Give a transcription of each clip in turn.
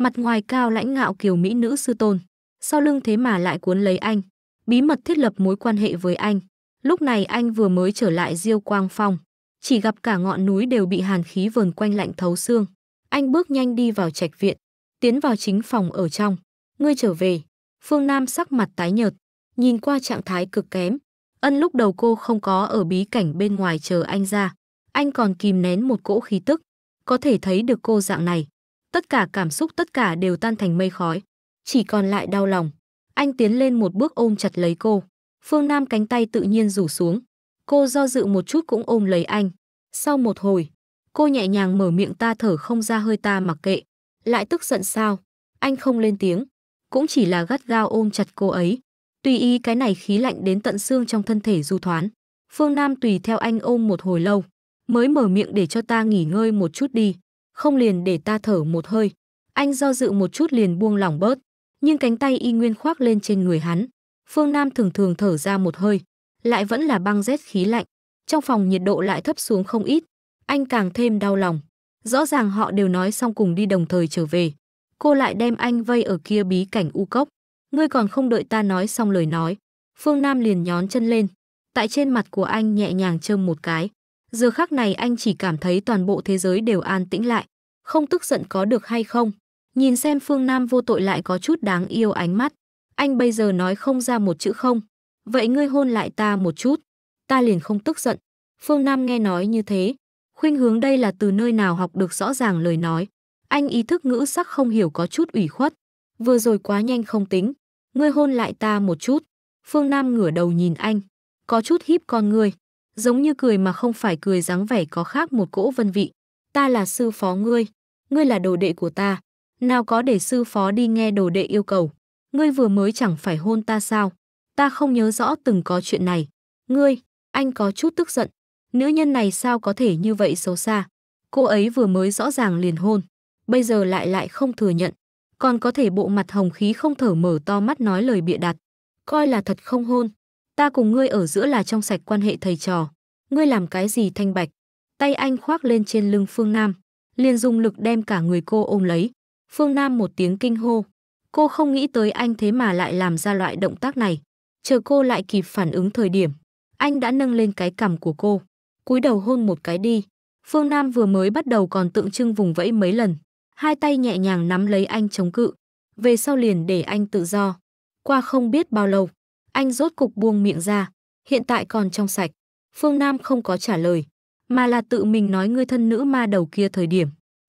mặt ngoài cao lãnh ngạo kiều mỹ nữ sư tôn, sau lưng thế mà lại cuốn lấy anh, bí mật thiết lập mối quan hệ với anh. Lúc này anh vừa mới trở lại Diêu Quang Phong, chỉ gặp cả ngọn núi đều bị hàn khí vờn quanh lạnh thấu xương. Anh bước nhanh đi vào trạch viện, tiến vào chính phòng ở trong. Ngươi trở về, Phương Nam sắc mặt tái nhợt, nhìn qua trạng thái cực kém. Ân lúc đầu cô không có ở bí cảnh bên ngoài chờ anh ra, anh còn kìm nén một cỗ khí tức, có thể thấy được cô dạng này, tất cả cảm xúc tất cả đều tan thành mây khói. Chỉ còn lại đau lòng. Anh tiến lên một bước ôm chặt lấy cô. Phương Nam cánh tay tự nhiên rủ xuống. Cô do dự một chút cũng ôm lấy anh. Sau một hồi, cô nhẹ nhàng mở miệng ta thở không ra hơi ta mặc kệ. Lại tức giận sao? Anh không lên tiếng. Cũng chỉ là gắt gao ôm chặt cô ấy. Tùy ý cái này khí lạnh đến tận xương trong thân thể du thoán. Phương Nam tùy theo anh ôm một hồi lâu. Mới mở miệng để cho ta nghỉ ngơi một chút đi không liền để ta thở một hơi. Anh do dự một chút liền buông lỏng bớt, nhưng cánh tay y nguyên khoác lên trên người hắn. Phương Nam thường thường thở ra một hơi, lại vẫn là băng rét khí lạnh. Trong phòng nhiệt độ lại thấp xuống không ít, anh càng thêm đau lòng. Rõ ràng họ đều nói xong cùng đi đồng thời trở về. Cô lại đem anh vây ở kia bí cảnh u cốc. Ngươi còn không đợi ta nói xong lời nói. Phương Nam liền nhón chân lên. Tại trên mặt của anh nhẹ nhàng châm một cái. Giờ khác này anh chỉ cảm thấy toàn bộ thế giới đều an tĩnh lại, không tức giận có được hay không. Nhìn xem Phương Nam vô tội lại có chút đáng yêu ánh mắt. Anh bây giờ nói không ra một chữ không. Vậy ngươi hôn lại ta một chút. Ta liền không tức giận. Phương Nam nghe nói như thế. Khuynh hướng đây là từ nơi nào học được rõ ràng lời nói. Anh ý thức ngữ sắc không hiểu có chút ủy khuất. Vừa rồi quá nhanh không tính. Ngươi hôn lại ta một chút. Phương Nam ngửa đầu nhìn anh. Có chút híp con ngươi giống như cười mà không phải cười dáng vẻ có khác một cỗ vân vị. Ta là sư phó ngươi, ngươi là đồ đệ của ta, nào có để sư phó đi nghe đồ đệ yêu cầu. Ngươi vừa mới chẳng phải hôn ta sao, ta không nhớ rõ từng có chuyện này. Ngươi, anh có chút tức giận, nữ nhân này sao có thể như vậy xấu xa. Cô ấy vừa mới rõ ràng liền hôn, bây giờ lại lại không thừa nhận, còn có thể bộ mặt hồng khí không thở mở to mắt nói lời bịa đặt, coi là thật không hôn Ta cùng ngươi ở giữa là trong sạch quan hệ thầy trò. Ngươi làm cái gì thanh bạch? Tay anh khoác lên trên lưng Phương Nam, liền dùng lực đem cả người cô ôm lấy. Phương Nam một tiếng kinh hô. Cô không nghĩ tới anh thế mà lại làm ra loại động tác này. Chờ cô lại kịp phản ứng thời điểm. Anh đã nâng lên cái cằm của cô. cúi đầu hôn một cái đi. Phương Nam vừa mới bắt đầu còn tượng trưng vùng vẫy mấy lần. Hai tay nhẹ nhàng nắm lấy anh chống cự. Về sau liền để anh tự do. Qua không biết bao lâu, anh rốt cục buông miệng ra, hiện tại còn trong sạch. Phương Nam không có trả lời, mà là tự mình nói người thân nữ ma đầu kia thời điểm.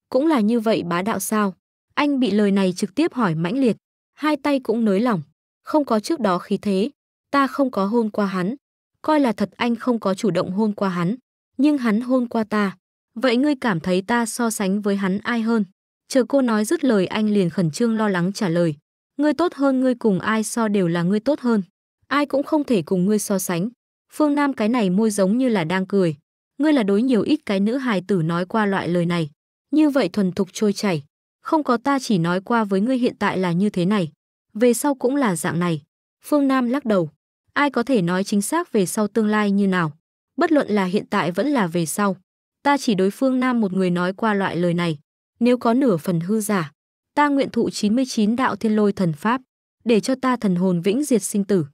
Cũng là như vậy bá đạo sao? Anh bị lời này trực tiếp hỏi mãnh liệt, hai tay cũng nới lỏng, không có trước đó khí thế, ta không có hôn qua hắn, coi là thật anh không có chủ động hôn qua hắn, nhưng hắn hôn qua ta. Vậy ngươi cảm thấy ta so sánh với hắn ai hơn? Chờ cô nói dứt lời anh liền khẩn trương lo lắng trả lời. Ngươi tốt hơn ngươi cùng ai so đều là ngươi tốt hơn ai cũng không thể cùng ngươi so sánh. Phương Nam cái này môi giống như là đang cười. Ngươi là đối nhiều ít cái nữ hài tử nói qua loại lời này. Như vậy thuần thục trôi chảy. Không có ta chỉ nói qua với ngươi hiện tại là như thế này. Về sau cũng là dạng này. Phương Nam lắc đầu. Ai có thể nói chính xác về sau tương lai như nào? Bất luận là hiện tại vẫn là về sau. Ta chỉ đối Phương Nam một người nói qua loại lời này. Nếu có nửa phần hư giả, ta nguyện thụ 99 đạo thiên lôi thần pháp, để cho ta thần hồn vĩnh diệt sinh tử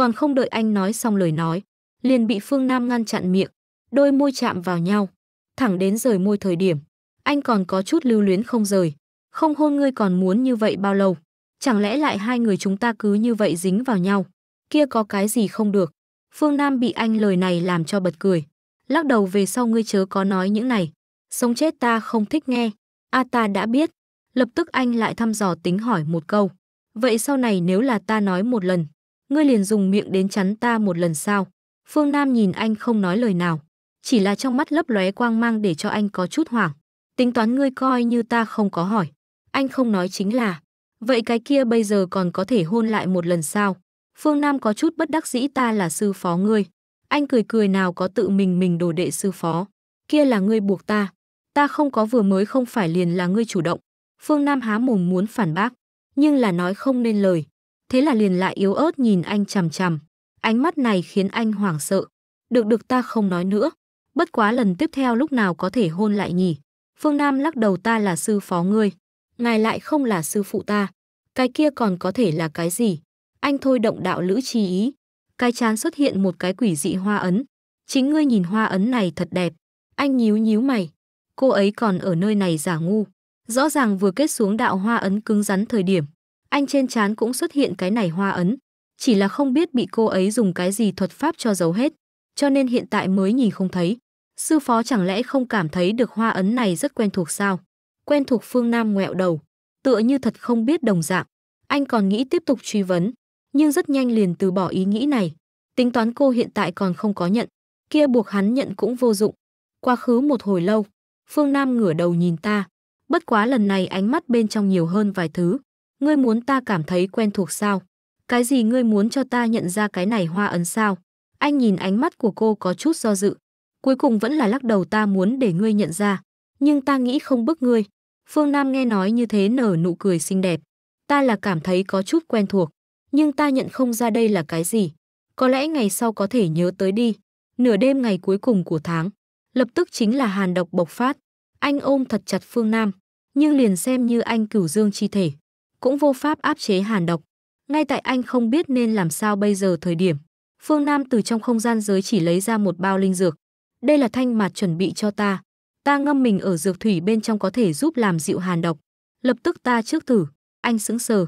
còn không đợi anh nói xong lời nói, liền bị Phương Nam ngăn chặn miệng, đôi môi chạm vào nhau, thẳng đến rời môi thời điểm, anh còn có chút lưu luyến không rời, không hôn ngươi còn muốn như vậy bao lâu, chẳng lẽ lại hai người chúng ta cứ như vậy dính vào nhau, kia có cái gì không được. Phương Nam bị anh lời này làm cho bật cười, lắc đầu về sau ngươi chớ có nói những này, sống chết ta không thích nghe, a à, ta đã biết, lập tức anh lại thăm dò tính hỏi một câu, vậy sau này nếu là ta nói một lần, ngươi liền dùng miệng đến chắn ta một lần sao? Phương Nam nhìn anh không nói lời nào, chỉ là trong mắt lấp lóe quang mang để cho anh có chút hoảng. Tính toán ngươi coi như ta không có hỏi. Anh không nói chính là, vậy cái kia bây giờ còn có thể hôn lại một lần sao? Phương Nam có chút bất đắc dĩ ta là sư phó ngươi. Anh cười cười nào có tự mình mình đồ đệ sư phó. Kia là ngươi buộc ta. Ta không có vừa mới không phải liền là ngươi chủ động. Phương Nam há mồm muốn phản bác, nhưng là nói không nên lời thế là liền lại yếu ớt nhìn anh chằm chằm. Ánh mắt này khiến anh hoảng sợ. Được được ta không nói nữa. Bất quá lần tiếp theo lúc nào có thể hôn lại nhỉ? Phương Nam lắc đầu ta là sư phó ngươi. Ngài lại không là sư phụ ta. Cái kia còn có thể là cái gì? Anh thôi động đạo lữ chi ý. Cái chán xuất hiện một cái quỷ dị hoa ấn. Chính ngươi nhìn hoa ấn này thật đẹp. Anh nhíu nhíu mày. Cô ấy còn ở nơi này giả ngu. Rõ ràng vừa kết xuống đạo hoa ấn cứng rắn thời điểm, anh trên trán cũng xuất hiện cái này hoa ấn, chỉ là không biết bị cô ấy dùng cái gì thuật pháp cho giấu hết, cho nên hiện tại mới nhìn không thấy. Sư phó chẳng lẽ không cảm thấy được hoa ấn này rất quen thuộc sao? Quen thuộc Phương Nam ngoẹo đầu, tựa như thật không biết đồng dạng. Anh còn nghĩ tiếp tục truy vấn, nhưng rất nhanh liền từ bỏ ý nghĩ này. Tính toán cô hiện tại còn không có nhận, kia buộc hắn nhận cũng vô dụng. Quá khứ một hồi lâu, Phương Nam ngửa đầu nhìn ta, bất quá lần này ánh mắt bên trong nhiều hơn vài thứ. Ngươi muốn ta cảm thấy quen thuộc sao? Cái gì ngươi muốn cho ta nhận ra cái này hoa ấn sao? Anh nhìn ánh mắt của cô có chút do dự. Cuối cùng vẫn là lắc đầu ta muốn để ngươi nhận ra. Nhưng ta nghĩ không bức ngươi. Phương Nam nghe nói như thế nở nụ cười xinh đẹp. Ta là cảm thấy có chút quen thuộc. Nhưng ta nhận không ra đây là cái gì. Có lẽ ngày sau có thể nhớ tới đi. Nửa đêm ngày cuối cùng của tháng. Lập tức chính là hàn độc bộc phát. Anh ôm thật chặt Phương Nam. Nhưng liền xem như anh cửu dương chi thể cũng vô pháp áp chế hàn độc. Ngay tại anh không biết nên làm sao bây giờ thời điểm, Phương Nam từ trong không gian giới chỉ lấy ra một bao linh dược. Đây là thanh mạt chuẩn bị cho ta. Ta ngâm mình ở dược thủy bên trong có thể giúp làm dịu hàn độc. Lập tức ta trước thử, anh sững sờ.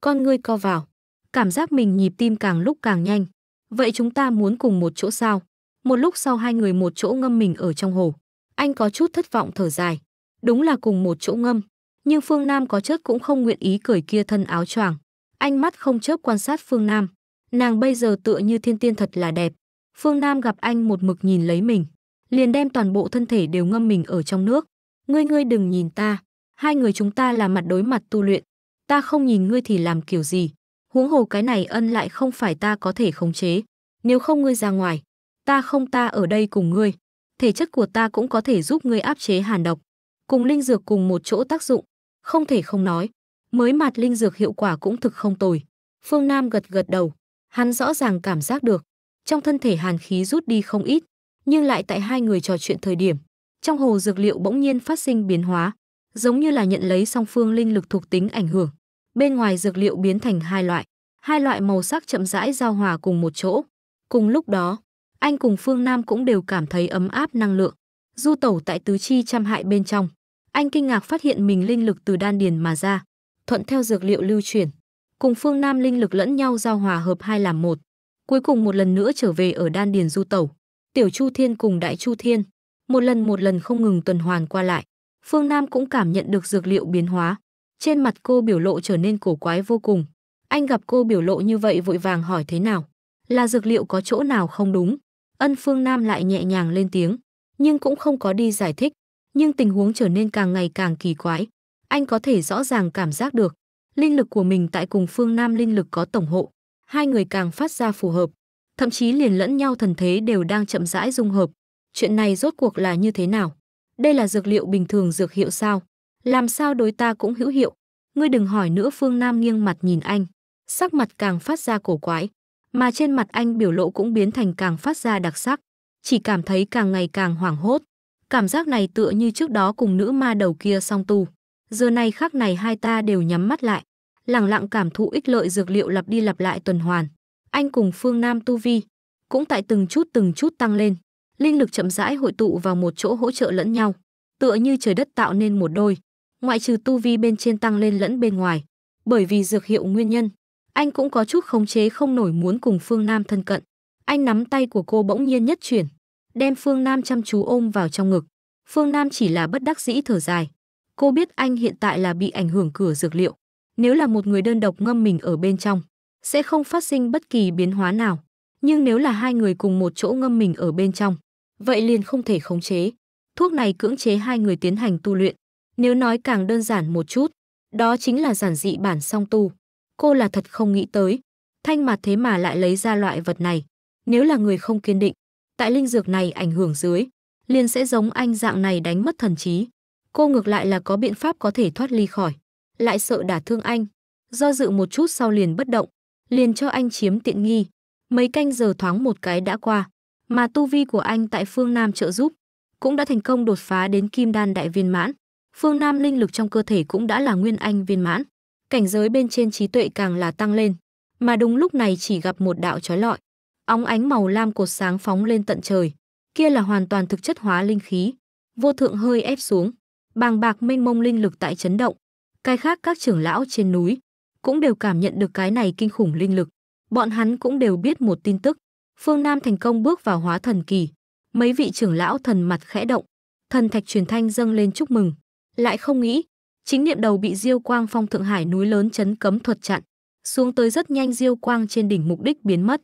Con ngươi co vào. Cảm giác mình nhịp tim càng lúc càng nhanh. Vậy chúng ta muốn cùng một chỗ sao? Một lúc sau hai người một chỗ ngâm mình ở trong hồ. Anh có chút thất vọng thở dài. Đúng là cùng một chỗ ngâm nhưng Phương Nam có chất cũng không nguyện ý cởi kia thân áo choàng. Anh mắt không chớp quan sát Phương Nam. Nàng bây giờ tựa như thiên tiên thật là đẹp. Phương Nam gặp anh một mực nhìn lấy mình, liền đem toàn bộ thân thể đều ngâm mình ở trong nước. Ngươi ngươi đừng nhìn ta, hai người chúng ta là mặt đối mặt tu luyện. Ta không nhìn ngươi thì làm kiểu gì. Huống hồ cái này ân lại không phải ta có thể khống chế. Nếu không ngươi ra ngoài, ta không ta ở đây cùng ngươi. Thể chất của ta cũng có thể giúp ngươi áp chế hàn độc. Cùng linh dược cùng một chỗ tác dụng, không thể không nói, mới mặt linh dược hiệu quả cũng thực không tồi. Phương Nam gật gật đầu, hắn rõ ràng cảm giác được, trong thân thể hàn khí rút đi không ít, nhưng lại tại hai người trò chuyện thời điểm, trong hồ dược liệu bỗng nhiên phát sinh biến hóa, giống như là nhận lấy song phương linh lực thuộc tính ảnh hưởng. Bên ngoài dược liệu biến thành hai loại, hai loại màu sắc chậm rãi giao hòa cùng một chỗ. Cùng lúc đó, anh cùng Phương Nam cũng đều cảm thấy ấm áp năng lượng, du tẩu tại tứ chi trăm hại bên trong. Anh kinh ngạc phát hiện mình linh lực từ đan điền mà ra, thuận theo dược liệu lưu chuyển, cùng phương nam linh lực lẫn nhau giao hòa hợp hai làm một, cuối cùng một lần nữa trở về ở đan điền du tẩu. Tiểu Chu Thiên cùng Đại Chu Thiên, một lần một lần không ngừng tuần hoàn qua lại. Phương Nam cũng cảm nhận được dược liệu biến hóa, trên mặt cô biểu lộ trở nên cổ quái vô cùng. Anh gặp cô biểu lộ như vậy vội vàng hỏi thế nào? Là dược liệu có chỗ nào không đúng? Ân Phương Nam lại nhẹ nhàng lên tiếng, nhưng cũng không có đi giải thích, nhưng tình huống trở nên càng ngày càng kỳ quái. Anh có thể rõ ràng cảm giác được, linh lực của mình tại cùng phương Nam linh lực có tổng hộ, hai người càng phát ra phù hợp, thậm chí liền lẫn nhau thần thế đều đang chậm rãi dung hợp. Chuyện này rốt cuộc là như thế nào? Đây là dược liệu bình thường dược hiệu sao? Làm sao đối ta cũng hữu hiệu? Ngươi đừng hỏi nữa Phương Nam nghiêng mặt nhìn anh, sắc mặt càng phát ra cổ quái, mà trên mặt anh biểu lộ cũng biến thành càng phát ra đặc sắc, chỉ cảm thấy càng ngày càng hoảng hốt. Cảm giác này tựa như trước đó cùng nữ ma đầu kia song tu. Giờ này khác này hai ta đều nhắm mắt lại, lặng lặng cảm thụ ích lợi dược liệu lặp đi lặp lại tuần hoàn. Anh cùng Phương Nam tu vi, cũng tại từng chút từng chút tăng lên. Linh lực chậm rãi hội tụ vào một chỗ hỗ trợ lẫn nhau, tựa như trời đất tạo nên một đôi, ngoại trừ tu vi bên trên tăng lên lẫn bên ngoài. Bởi vì dược hiệu nguyên nhân, anh cũng có chút khống chế không nổi muốn cùng Phương Nam thân cận. Anh nắm tay của cô bỗng nhiên nhất chuyển, đem Phương Nam chăm chú ôm vào trong ngực. Phương Nam chỉ là bất đắc dĩ thở dài. Cô biết anh hiện tại là bị ảnh hưởng cửa dược liệu. Nếu là một người đơn độc ngâm mình ở bên trong, sẽ không phát sinh bất kỳ biến hóa nào. Nhưng nếu là hai người cùng một chỗ ngâm mình ở bên trong, vậy liền không thể khống chế. Thuốc này cưỡng chế hai người tiến hành tu luyện. Nếu nói càng đơn giản một chút, đó chính là giản dị bản song tu. Cô là thật không nghĩ tới. Thanh mà thế mà lại lấy ra loại vật này. Nếu là người không kiên định, tại linh dược này ảnh hưởng dưới, liền sẽ giống anh dạng này đánh mất thần trí. Cô ngược lại là có biện pháp có thể thoát ly khỏi, lại sợ đả thương anh. Do dự một chút sau liền bất động, liền cho anh chiếm tiện nghi. Mấy canh giờ thoáng một cái đã qua, mà tu vi của anh tại phương Nam trợ giúp, cũng đã thành công đột phá đến kim đan đại viên mãn. Phương Nam linh lực trong cơ thể cũng đã là nguyên anh viên mãn. Cảnh giới bên trên trí tuệ càng là tăng lên. Mà đúng lúc này chỉ gặp một đạo trói lọi, óng ánh màu lam cột sáng phóng lên tận trời. Kia là hoàn toàn thực chất hóa linh khí, vô thượng hơi ép xuống, bàng bạc mênh mông linh lực tại chấn động. Cái khác các trưởng lão trên núi cũng đều cảm nhận được cái này kinh khủng linh lực. Bọn hắn cũng đều biết một tin tức, Phương Nam thành công bước vào hóa thần kỳ. Mấy vị trưởng lão thần mặt khẽ động, thần thạch truyền thanh dâng lên chúc mừng. Lại không nghĩ, chính niệm đầu bị Diêu Quang Phong Thượng Hải núi lớn chấn cấm thuật chặn, xuống tới rất nhanh Diêu Quang trên đỉnh mục đích biến mất.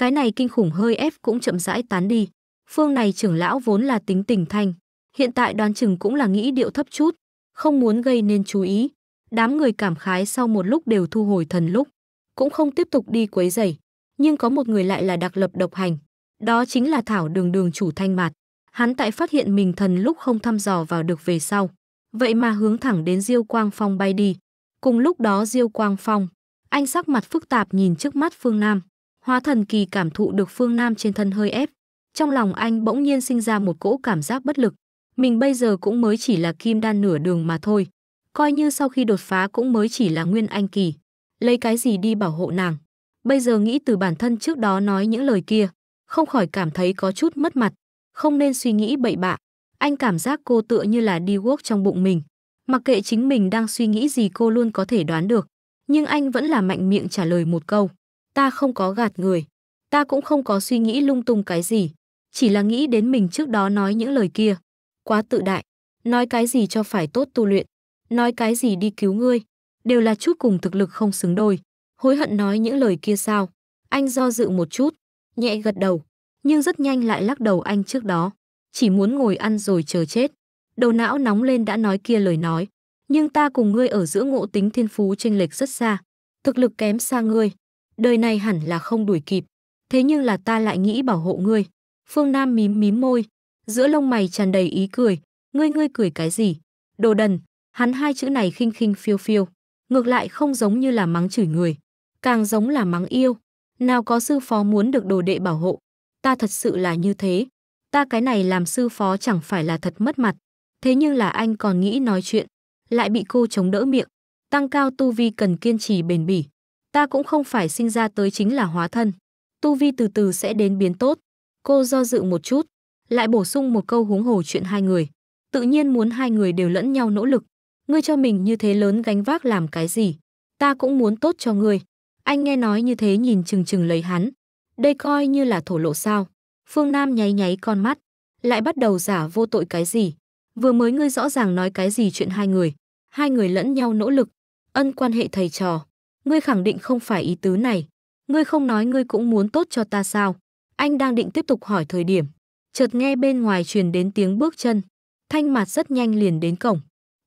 Cái này kinh khủng hơi ép cũng chậm rãi tán đi. Phương này trưởng lão vốn là tính tình thanh, hiện tại đoán chừng cũng là nghĩ điệu thấp chút, không muốn gây nên chú ý. Đám người cảm khái sau một lúc đều thu hồi thần lúc, cũng không tiếp tục đi quấy rầy, nhưng có một người lại là đặc lập độc hành, đó chính là Thảo Đường Đường chủ Thanh Mạt. Hắn tại phát hiện mình thần lúc không thăm dò vào được về sau, vậy mà hướng thẳng đến Diêu Quang Phong bay đi. Cùng lúc đó Diêu Quang Phong, anh sắc mặt phức tạp nhìn trước mắt Phương Nam, Hóa thần kỳ cảm thụ được Phương Nam trên thân hơi ép. Trong lòng anh bỗng nhiên sinh ra một cỗ cảm giác bất lực. Mình bây giờ cũng mới chỉ là kim đan nửa đường mà thôi. Coi như sau khi đột phá cũng mới chỉ là nguyên anh kỳ. Lấy cái gì đi bảo hộ nàng. Bây giờ nghĩ từ bản thân trước đó nói những lời kia. Không khỏi cảm thấy có chút mất mặt. Không nên suy nghĩ bậy bạ. Anh cảm giác cô tựa như là đi work trong bụng mình. Mặc kệ chính mình đang suy nghĩ gì cô luôn có thể đoán được. Nhưng anh vẫn là mạnh miệng trả lời một câu ta không có gạt người, ta cũng không có suy nghĩ lung tung cái gì, chỉ là nghĩ đến mình trước đó nói những lời kia, quá tự đại, nói cái gì cho phải tốt tu luyện, nói cái gì đi cứu ngươi, đều là chút cùng thực lực không xứng đôi, hối hận nói những lời kia sao? Anh do dự một chút, nhẹ gật đầu, nhưng rất nhanh lại lắc đầu anh trước đó, chỉ muốn ngồi ăn rồi chờ chết. Đầu não nóng lên đã nói kia lời nói, nhưng ta cùng ngươi ở giữa ngộ tính thiên phú chênh lệch rất xa, thực lực kém xa ngươi, đời này hẳn là không đuổi kịp. Thế nhưng là ta lại nghĩ bảo hộ ngươi. Phương Nam mím mím môi, giữa lông mày tràn đầy ý cười. Ngươi ngươi cười cái gì? Đồ đần, hắn hai chữ này khinh khinh phiêu phiêu. Ngược lại không giống như là mắng chửi người, càng giống là mắng yêu. Nào có sư phó muốn được đồ đệ bảo hộ. Ta thật sự là như thế. Ta cái này làm sư phó chẳng phải là thật mất mặt. Thế nhưng là anh còn nghĩ nói chuyện. Lại bị cô chống đỡ miệng. Tăng cao tu vi cần kiên trì bền bỉ ta cũng không phải sinh ra tới chính là hóa thân. Tu vi từ từ sẽ đến biến tốt. Cô do dự một chút, lại bổ sung một câu huống hồ chuyện hai người. Tự nhiên muốn hai người đều lẫn nhau nỗ lực. Ngươi cho mình như thế lớn gánh vác làm cái gì? Ta cũng muốn tốt cho ngươi. Anh nghe nói như thế nhìn chừng chừng lấy hắn. Đây coi như là thổ lộ sao. Phương Nam nháy nháy con mắt. Lại bắt đầu giả vô tội cái gì. Vừa mới ngươi rõ ràng nói cái gì chuyện hai người. Hai người lẫn nhau nỗ lực. Ân quan hệ thầy trò ngươi khẳng định không phải ý tứ này. Ngươi không nói ngươi cũng muốn tốt cho ta sao? Anh đang định tiếp tục hỏi thời điểm. Chợt nghe bên ngoài truyền đến tiếng bước chân. Thanh Mạt rất nhanh liền đến cổng.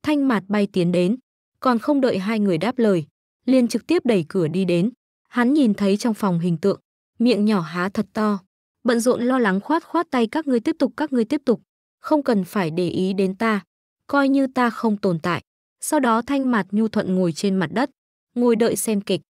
Thanh Mạt bay tiến đến. Còn không đợi hai người đáp lời. Liền trực tiếp đẩy cửa đi đến. Hắn nhìn thấy trong phòng hình tượng. Miệng nhỏ há thật to. Bận rộn lo lắng khoát khoát tay các ngươi tiếp tục các ngươi tiếp tục. Không cần phải để ý đến ta. Coi như ta không tồn tại. Sau đó Thanh Mạt nhu thuận ngồi trên mặt đất ngồi đợi xem kịch.